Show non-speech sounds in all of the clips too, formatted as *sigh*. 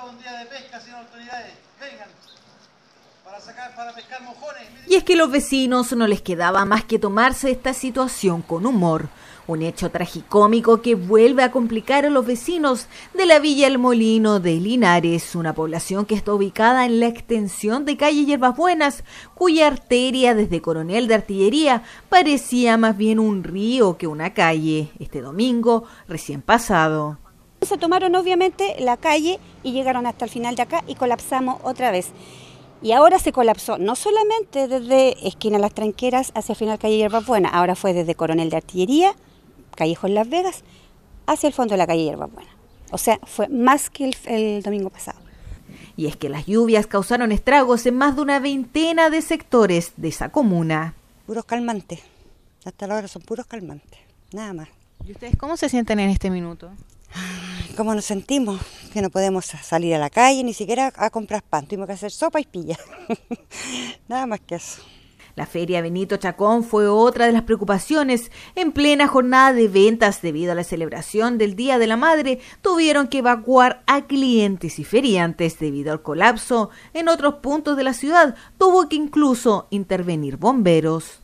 un día de pesca autoridades. Vengan. Para, pescar mojones. Y es que los vecinos no les quedaba más que tomarse esta situación con humor. Un hecho tragicómico que vuelve a complicar a los vecinos de la Villa El Molino de Linares, una población que está ubicada en la extensión de calle Hierbas Buenas, cuya arteria desde Coronel de Artillería parecía más bien un río que una calle, este domingo recién pasado. Se tomaron obviamente la calle y llegaron hasta el final de acá y colapsamos otra vez. Y ahora se colapsó, no solamente desde Esquina Las Tranqueras hacia el final calle Hierbas Buena, ahora fue desde Coronel de Artillería, en Las Vegas, hacia el fondo de la calle Hierbas Buena. O sea, fue más que el domingo pasado. Y es que las lluvias causaron estragos en más de una veintena de sectores de esa comuna. Puros calmantes. Hasta ahora son puros calmantes. Nada más. ¿Y ustedes cómo se sienten en este minuto? cómo nos sentimos, que no podemos salir a la calle ni siquiera a comprar pan, tuvimos que hacer sopa y pilla. *laughs* Nada más que eso. La feria Benito Chacón fue otra de las preocupaciones. En plena jornada de ventas debido a la celebración del Día de la Madre, tuvieron que evacuar a clientes y feriantes debido al colapso. En otros puntos de la ciudad tuvo que incluso intervenir bomberos.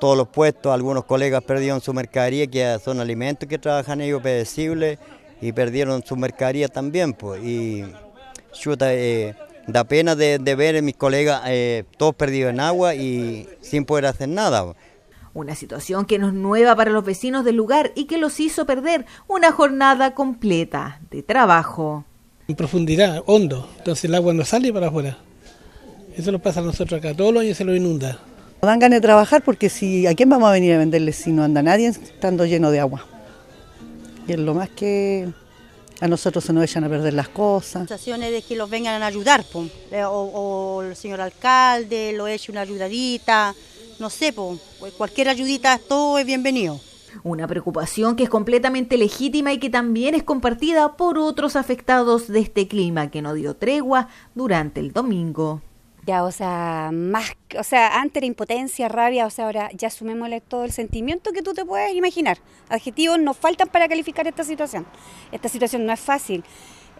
Todos los puestos, algunos colegas perdieron su mercadería, que son alimentos que trabajan ellos, pedecibles, y perdieron su mercadería también, pues, y eh, da pena de, ver a mis colegas eh, todos perdidos en agua y sin poder hacer nada. Pues. Una situación que no es nueva para los vecinos del lugar y que los hizo perder una jornada completa de trabajo. En profundidad, hondo, entonces el agua no sale para afuera. Eso nos pasa a nosotros acá, todos los años se lo inunda. No dan ganas de trabajar porque si, ¿a quién vamos a venir a venderle si no anda nadie estando lleno de agua? Y es lo más que a nosotros se nos echan a perder las cosas. Sensaciones de que los vengan a ayudar, eh, O, el señor alcalde, lo eche una ayudadita, no sé, pues cualquier ayudita, todo es bienvenido. Una preocupación que es completamente legítima y que también es compartida por otros afectados de este clima que no dio tregua durante el domingo ya, o sea, más, o sea, antes era impotencia, rabia, o sea, ahora ya sumémosle todo el sentimiento que tú te puedes imaginar. Adjetivos nos faltan para calificar esta situación. Esta situación no es fácil.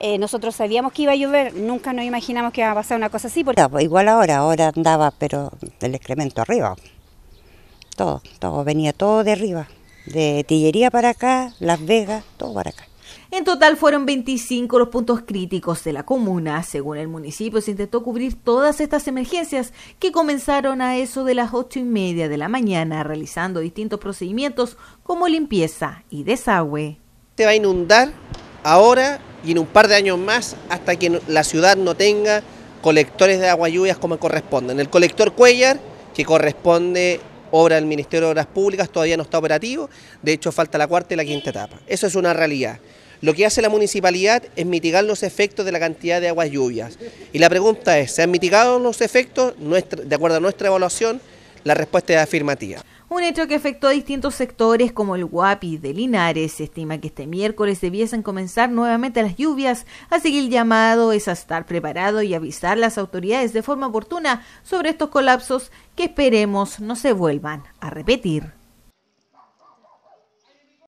Eh, nosotros sabíamos que iba a llover, nunca nos imaginamos que iba a pasar una cosa así. Pues, igual ahora, ahora andaba, pero el excremento arriba. Todo, todo, venía todo de arriba. De Tillería para acá, Las Vegas, todo para acá. En total fueron 25 los puntos críticos de la comuna. Según el municipio, se intentó cubrir todas estas emergencias que comenzaron a eso de las ocho y media de la mañana, realizando distintos procedimientos como limpieza y desagüe. Te va a inundar ahora y en un par de años más hasta que la ciudad no tenga colectores de agua lluvias como corresponden. El colector Cuellar, que corresponde obra del Ministerio de Obras Públicas, todavía no está operativo, de hecho falta la cuarta y la quinta etapa. Eso es una realidad. Lo que hace la municipalidad es mitigar los efectos de la cantidad de aguas lluvias. Y la pregunta es, ¿se han mitigado los efectos? de acuerdo a nuestra evaluación, la respuesta es afirmativa. Un hecho que afectó a distintos sectores como el Guapi de Linares. Se estima que este miércoles debiesen comenzar nuevamente las lluvias, así que el llamado es a estar preparado y avisar a las autoridades de forma oportuna sobre estos colapsos que esperemos no se vuelvan a repetir.